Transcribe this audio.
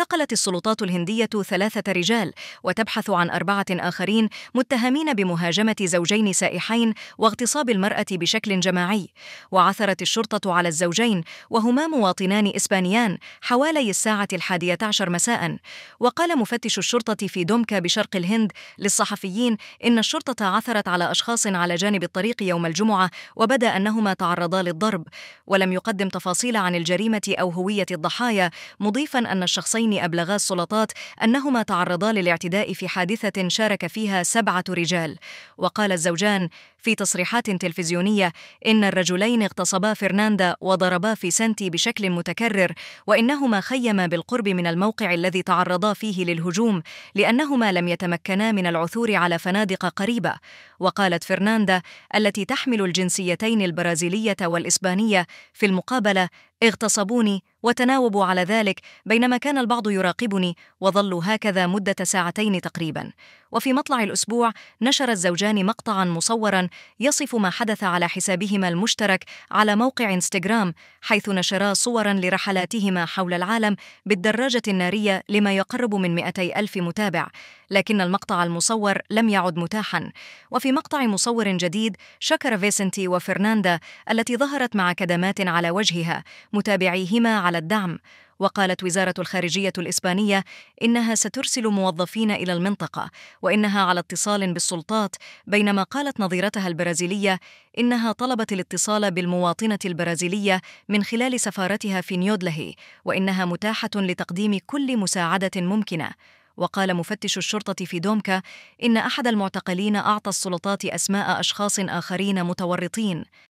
اعتقلت السلطات الهندية ثلاثة رجال وتبحث عن أربعة آخرين متهمين بمهاجمة زوجين سائحين واغتصاب المرأة بشكل جماعي وعثرت الشرطة على الزوجين وهما مواطنان إسبانيان حوالي الساعة الحادية عشر مساء وقال مفتش الشرطة في دومكا بشرق الهند للصحفيين إن الشرطة عثرت على أشخاص على جانب الطريق يوم الجمعة وبدا أنهما تعرضا للضرب ولم يقدم تفاصيل عن الجريمة أو هوية الضحايا مضيفا أن الشخصين اللذين أبلغا السلطات أنهما تعرضا للاعتداء في حادثة شارك فيها سبعة رجال وقال الزوجان في تصريحات تلفزيونية إن الرجلين اغتصبا فرناندا وضربا في سنتي بشكل متكرر وإنهما خيما بالقرب من الموقع الذي تعرضا فيه للهجوم لأنهما لم يتمكنا من العثور على فنادق قريبة وقالت فرناندا التي تحمل الجنسيتين البرازيلية والإسبانية في المقابلة اغتصبوني وتناوبوا على ذلك بينما كان البعض يراقبني وظلوا هكذا مدة ساعتين تقريبا وفي مطلع الأسبوع نشر الزوجان مقطعا مصورا يصف ما حدث على حسابهما المشترك على موقع انستغرام حيث نشرا صورا لرحلاتهما حول العالم بالدراجة النارية لما يقرب من 200 ألف متابع لكن المقطع المصور لم يعد متاحا وفي مقطع مصور جديد شكر فيسنتي وفرناندا التي ظهرت مع كدمات على وجهها متابعيهما على الدعم وقالت وزارة الخارجية الإسبانية إنها سترسل موظفين إلى المنطقة وإنها على اتصال بالسلطات بينما قالت نظيرتها البرازيلية إنها طلبت الاتصال بالمواطنة البرازيلية من خلال سفارتها في نيودلهي وإنها متاحة لتقديم كل مساعدة ممكنة وقال مفتش الشرطة في دومكا إن أحد المعتقلين أعطى السلطات أسماء أشخاص آخرين متورطين